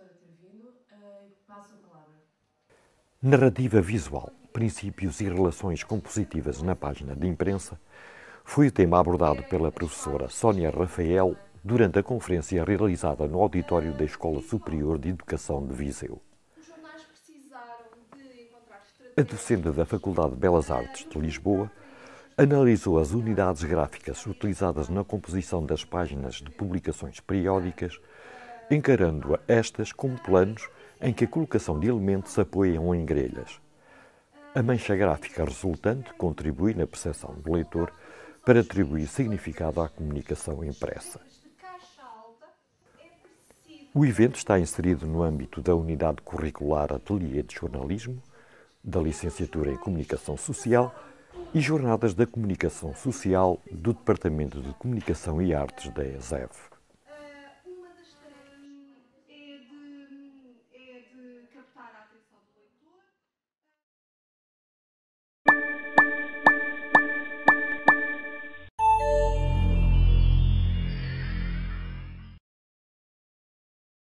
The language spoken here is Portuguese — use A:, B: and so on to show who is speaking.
A: professora ter vindo eh, passo a palavra. Narrativa visual, princípios e relações compositivas na página de imprensa foi o tema abordado pela professora Sónia Rafael durante a conferência realizada no auditório da Escola Superior de Educação de Viseu. A docente da Faculdade de Belas Artes de Lisboa analisou as unidades gráficas utilizadas na composição das páginas de publicações periódicas encarando-a estas como planos em que a colocação de elementos apoiam em grelhas. A mancha gráfica resultante contribui na percepção do leitor para atribuir significado à comunicação impressa. O evento está inserido no âmbito da unidade curricular Ateliê de Jornalismo, da Licenciatura em Comunicação Social e Jornadas da Comunicação Social do Departamento de Comunicação e Artes da ESEV.